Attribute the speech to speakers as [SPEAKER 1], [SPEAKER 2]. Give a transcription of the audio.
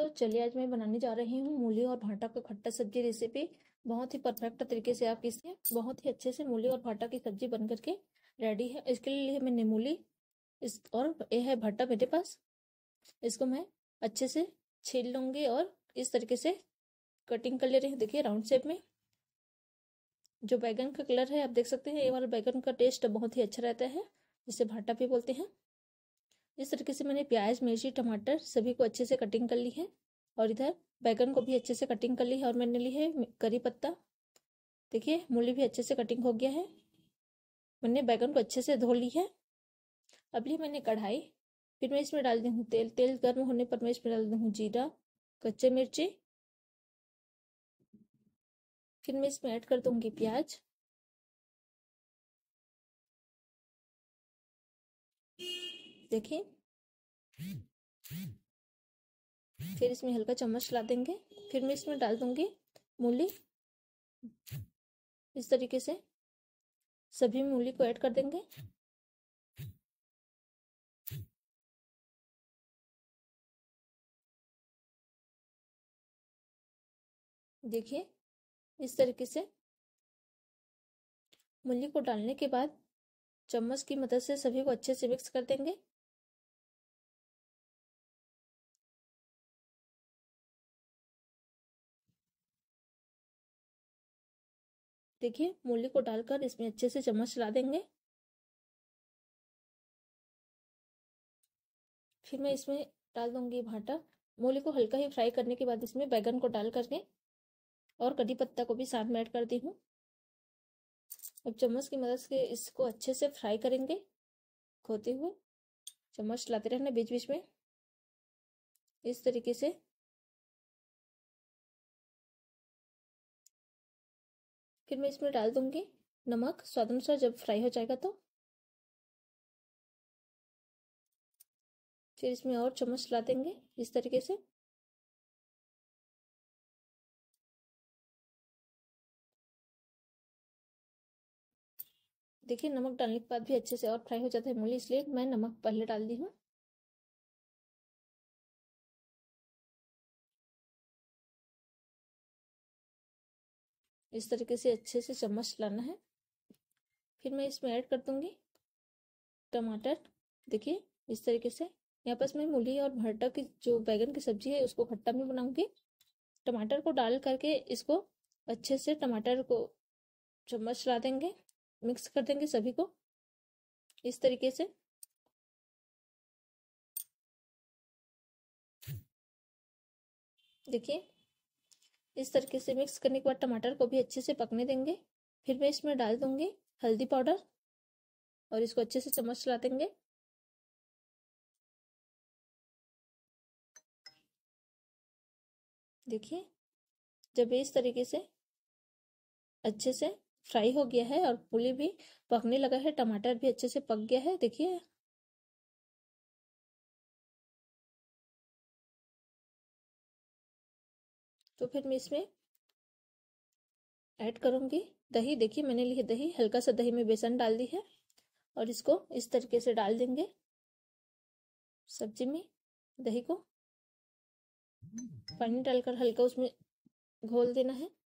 [SPEAKER 1] तो चलिए आज मैं बनाने जा रही हूँ मूली और भाटा का खट्टा सब्जी रेसिपी बहुत ही परफेक्ट तरीके से आप इसे बहुत ही अच्छे से मूली और भाटा की सब्जी बन करके रेडी है इसके लिए मैंने मूली इस और ये है भाटा मेरे पास इसको मैं अच्छे से छील लूँगी और इस तरीके से कटिंग कर ले रही हूँ देखिए राउंड शेप में जो बैगन का कलर है आप देख सकते हैं ये वाला बैगन का टेस्ट बहुत ही अच्छा रहता है जिसे भाटा भी बोलते हैं इस तरीके से मैंने प्याज मिर्ची टमाटर सभी को अच्छे से कटिंग कर ली है और इधर बैगन को भी अच्छे से कटिंग कर ली है और मैंने ली है करी पत्ता देखिए मूली भी अच्छे से कटिंग हो गया है मैंने बैगन को अच्छे से धो ली है अब ली मैंने कढ़ाई फिर मैं इसमें डाल दी हूँ तेल तेल गर्म होने पर मैं इसमें डाल दी हूँ जीरा कच्चे मिर्ची फिर मैं इसमें ऐड
[SPEAKER 2] कर दूंगी प्याज
[SPEAKER 1] देखिए फिर इसमें हल्का चम्मच ला देंगे फिर मैं इसमें डाल दूंगी मूली इस तरीके से सभी मूली को ऐड कर देंगे
[SPEAKER 2] देखिए इस तरीके से मूली को डालने के बाद चम्मच की मदद से सभी को अच्छे से मिक्स कर देंगे देखिए मूली को डालकर इसमें अच्छे से चम्मच चला देंगे
[SPEAKER 1] फिर मैं इसमें डाल दूंगी भाटा मूली को हल्का ही फ्राई करने के बाद इसमें बैगन को डाल करके और कड़ी पत्ता को भी साथ में ऐड करती हूँ अब चम्मच की मदद से इसको अच्छे से फ्राई करेंगे खोते हुए चम्मच लाते रहना बीच बीच में इस तरीके से फिर मैं इसमें डाल दूंगी नमक स्वाद अनुसार जब फ्राई हो जाएगा तो फिर इसमें और चम्मच ला देंगे इस तरीके से
[SPEAKER 2] देखिए नमक डालने के बाद भी अच्छे से और फ्राई हो जाता है मूली इसलिए मैं नमक पहले डाल दी हूँ इस तरीके से
[SPEAKER 1] अच्छे से चम्मच लाना है फिर मैं इसमें ऐड कर दूंगी टमाटर देखिए इस तरीके से यहाँ पर मैं मूली और भरटा की जो बैगन की सब्जी है उसको खट्टा में बनाऊंगी टमाटर को डाल करके इसको अच्छे से टमाटर को चम्मच ला देंगे मिक्स कर देंगे सभी को इस तरीके से देखिए इस तरीके से मिक्स करने के बाद टमाटर को भी अच्छे से पकने देंगे फिर मैं इसमें डाल दूंगी हल्दी पाउडर और इसको अच्छे से चम्मच चला देंगे देखिए जब इस तरीके से अच्छे से फ्राई हो गया है और पुली भी पकने लगा है टमाटर भी अच्छे से पक गया है देखिए तो फिर मैं इसमें ऐड करूँगी दही देखिए मैंने लिए दही हल्का सा दही में बेसन डाल दी है और इसको इस तरीके से डाल देंगे सब्जी में दही को
[SPEAKER 2] हम्म। पानी डालकर हल्का उसमें घोल देना है